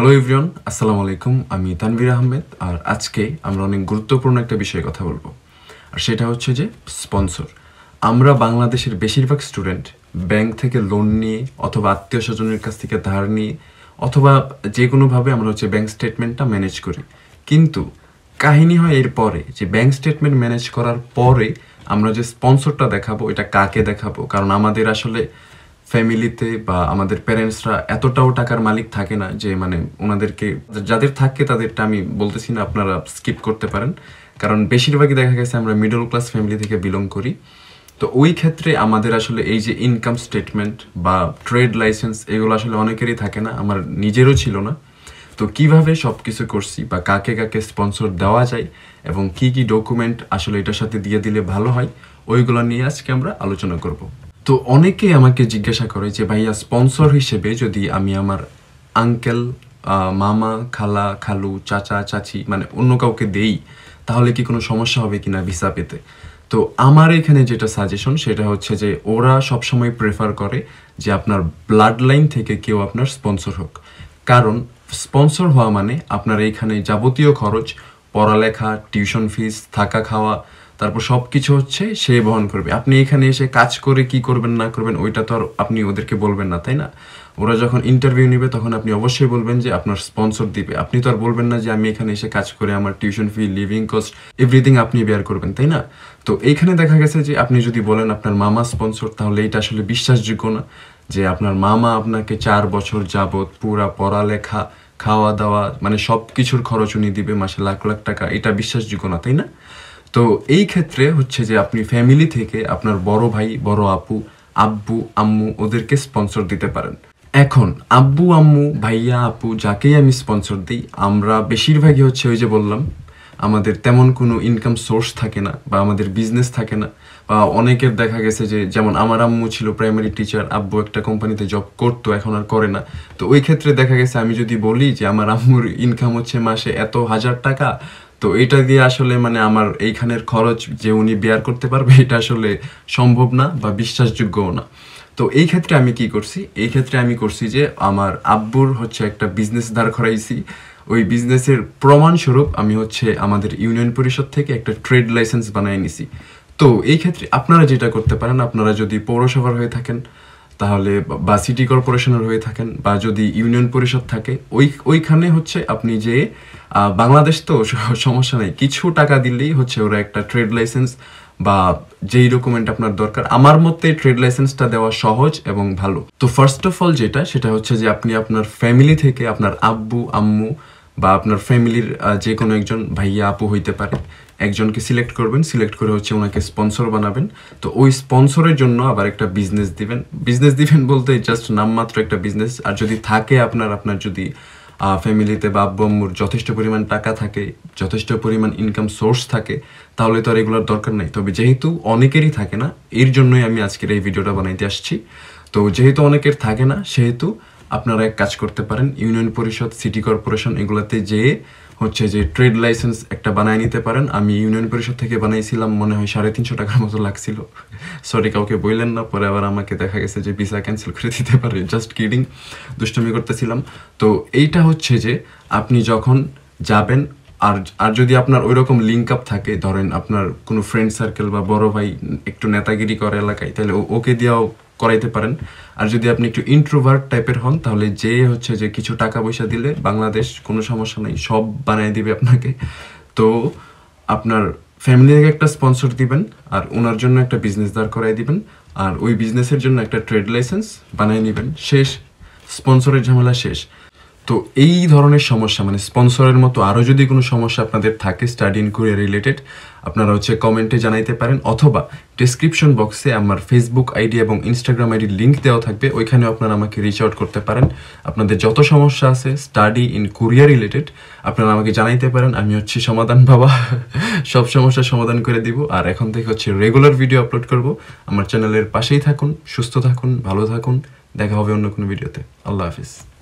hello ইভরিয়ন আসসালামু আলাইকুম আমি তানভীর আহমেদ আর আজকে আমরা অনেক গুরুত্বপূর্ণ একটা বিষয়ে কথা বলবো আর সেটা হচ্ছে যে স্পন্সর আমরা বাংলাদেশের বেশিরভাগ স্টুডেন্ট ব্যাংক থেকে লোন নিয়ে অথবা আত্মীয় স্বজনের কাছ থেকে ধার নিয়ে অথবা যে কোনোভাবে আমরা হচ্ছে ব্যাংক স্টেটমেন্টটা ম্যানেজ করি কিন্তু কাহিনী হয় এরপরে যে ব্যাংক স্টেটমেন্ট ম্যানেজ করার পরে আমরা যে স্পন্সরটা দেখাবো এটা কাকে দেখাবো কারণ আমাদের আসলে ফ্যামিলিতে বা আমাদের প্যারেন্টসরা এতটাও টাকার মালিক থাকে না যে মানে ওনাদেরকে যাদের থাকে তাদেরটা আমি বলতেছি না আপনারা স্কিপ করতে পারেন কারণ বেশিরভাগই দেখা গেছে আমরা মিডল ক্লাস ফ্যামিলি থেকে বিলং করি তো ওই ক্ষেত্রে আমাদের আসলে এই যে ইনকাম স্টেটমেন্ট বা ট্রেড লাইসেন্স এগুলো আসলে অনেকেরই থাকে না আমার নিজেরও ছিল না তো কিভাবে সব কিছু করছি বা কাকে কাকে স্পন্সর দেওয়া যায় এবং কি কি ডকুমেন্ট আসলে এটার সাথে দিয়ে দিলে ভালো হয় ওইগুলো নিয়ে আজকে আমরা আলোচনা করব তো অনেকে আমাকে জিজ্ঞাসা করে যে ভাইয়া স্পন্সর হিসেবে যদি আমি আমার আঙ্কেল মামা খালা খালু চাচা চাচি মানে অন্য কাউকে দেই তাহলে কি কোনো সমস্যা হবে কিনা ভিসা পেতে তো আমার এখানে যেটা সাজেশন সেটা হচ্ছে যে ওরা সবসময় প্রেফার করে যে আপনার ব্লাড লাইন থেকে কেউ আপনার স্পন্সর হোক কারণ স্পন্সর হওয়া মানে আপনার এইখানে যাবতীয় খরচ পড়ালেখা টিউশন ফিস থাকা খাওয়া তারপর সব কিছু হচ্ছে সে বহন করবে আপনি এখানে এসে কাজ করে কি করবেন না করবেন ওইটা তো আর আপনি ওদেরকে বলবেন না তাই না ওরা যখন ইন্টারভিউ নেবে তখন আপনি অবশ্যই বলবেন যে আপনার স্পন্সর দিবে আপনি তো আর বলবেন না যে আমি এখানে এসে কাজ করে আমার tuition fee living cost everything আপনি বেয়ার করবেন তাই না তো এইখানে দেখা গেছে যে আপনি যদি বলেন আপনার মামা স্পন্সর তাহলে এটা আসলে বিশ্বাসযোগ্য না যে আপনার মামা আপনাকে চার বছর যাবৎ পুরা পড়ালেখা খাওয়া দাওয়া মানে সব কিছুর খরচ উনি দিবে মাসে লাখ লাখ টাকা এটা বিশ্বাসযোগ্য না তাই না তো এই ক্ষেত্রে হচ্ছে যে আপনি ফ্যামিলি থেকে আপনার বড় ভাই বড় আপু আব্বু আম্মু ওদেরকে স্পন্সর দিতে পারেন এখন আব্বু আম্মু ভাইয়া আপু যাকেই আমি স্পন্সর দিই আমরা বেশিরভাগই হচ্ছে ওই যে বললাম আমাদের তেমন কোনো ইনকাম সোর্স থাকে না বা আমাদের বিজনেস থাকে না বা অনেকের দেখা গেছে যে যেমন আমার আম্মু ছিল প্রাইমারি টিচার আব্বু একটা কোম্পানিতে জব করতো এখন আর করে না তো ওই ক্ষেত্রে দেখা গেছে আমি যদি বলি যে আমার আম্মুর ইনকাম হচ্ছে মাসে এত হাজার টাকা তো এটা দিয়ে আসলে মানে আমার এইখানের খরচ যে উনি বেয়ার করতে পারবে এটা আসলে সম্ভব না বা বিশ্বাসযোগ্যও না তো এই ক্ষেত্রে আমি কি করছি এই ক্ষেত্রে আমি করছি যে আমার আব্বুর হচ্ছে একটা বিজনেস দাঁড় করাইছি ওই বিজনেসের প্রমাণস্বরূপ আমি হচ্ছে আমাদের ইউনিয়ন পরিষদ থেকে একটা ট্রেড লাইসেন্স বানিয়ে নিছি তো এই ক্ষেত্রে আপনারা যেটা করতে পারেন আপনারা যদি পৌরসভার হয়ে থাকেন তাহলে বা সিটি কর্পোরেশনের হয়ে থাকেন বা যদি ইউনিয়ন পরিষদ থাকে ওই ওইখানে হচ্ছে আপনি যে বাংলাদেশ তো সমস্যা নেই কিছু টাকা দিলেই হচ্ছে ওরা একটা ট্রেড লাইসেন্স বা যেই ডকুমেন্ট আপনার দরকার আমার মতে ট্রেড লাইসেন্সটা দেওয়া সহজ এবং ভালো তো ফার্স্ট অফ অল যেটা সেটা হচ্ছে যে আপনি আপনার ফ্যামিলি থেকে আপনার আব্বু আম্মু বা আপনার ফ্যামিলির যে কোনো একজন ভাইয়া আপু হইতে পারে একজনকে সিলেক্ট করবেন সিলেক্ট করে হচ্ছে ওনাকে স্পন্সর বানাবেন তো ওই স্পন্সরের জন্য আবার একটা বিজনেস দিবেন বিজনেস দিবেন বলতে জাস্ট নামমাত্র একটা বিজনেস আর যদি থাকে আপনার আপনার যদি ফ্যামিলিতে বা আব্বু যথেষ্ট পরিমাণ টাকা থাকে যথেষ্ট পরিমাণ ইনকাম সোর্স থাকে তাহলে তো আর এগুলোর দরকার নেই তবে যেহেতু অনেকেরই থাকে না এর জন্যই আমি আজকের এই ভিডিওটা বানাইতে আসছি তো যেহেতু অনেকের থাকে না সেহেতু আপনারা এক কাজ করতে পারেন ইউনিয়ন পরিষদ সিটি কর্পোরেশন এগুলোতে যেয়ে হচ্ছে যে ট্রেড লাইসেন্স একটা বানায় নিতে পারেন আমি ইউনিয়ন পরিষদ থেকে বানাইছিলাম মনে হয় সাড়ে তিনশো টাকার মতো লাগছিল সরি কাউকে বললেন না পরে আবার আমাকে দেখা গেছে যে ভিসা ক্যান্সেল করে দিতে পারে জাস্ট কিডিং দুষ্টমি করতেছিলাম তো এইটা হচ্ছে যে আপনি যখন যাবেন আর আর যদি আপনার ওই রকম লিঙ্ক আপ থাকে ধরেন আপনার কোনো ফ্রেন্ড সার্কেল বা বড় ভাই একটু নেতাগিরি করে এলাকায় তাহলে ওকে দিয়েও করাইতে পারেন আর যদি আপনি একটু ইন্ট্রোভার্ট টাইপের হন তাহলে যে হচ্ছে যে কিছু টাকা পয়সা দিলে বাংলাদেশ কোনো সমস্যা নেই সব বানিয়ে দিবে আপনাকে তো আপনার ফ্যামিলিকে একটা স্পন্সর দিবেন আর ওনার জন্য একটা বিজনেস দাঁড় করাই দিবেন আর ওই বিজনেসের জন্য একটা ট্রেড লাইসেন্স বানিয়ে নেবেন শেষ স্পন্সরের ঝামেলা শেষ তো এই ধরনের সমস্যা মানে স্পন্সরের মতো আরও যদি কোনো সমস্যা আপনাদের থাকে স্টাডি ইন কোরিয়া রিলেটেড আপনারা হচ্ছে কমেন্টে জানাইতে পারেন অথবা ডিসক্রিপশন বক্সে আমার ফেসবুক আইডি এবং ইনস্টাগ্রাম আইডির লিঙ্ক দেওয়া থাকবে ওইখানে আপনারা আমাকে রিচ আউট করতে পারেন আপনাদের যত সমস্যা আছে স্টাডি ইন কোরিয়া রিলেটেড আপনারা আমাকে জানাইতে পারেন আমি হচ্ছে সমাধান বাবা সব সমস্যার সমাধান করে দিব আর এখন থেকে হচ্ছে রেগুলার ভিডিও আপলোড করব আমার চ্যানেলের পাশেই থাকুন সুস্থ থাকুন ভালো থাকুন দেখা হবে অন্য কোনো ভিডিওতে আল্লাহ হাফিজ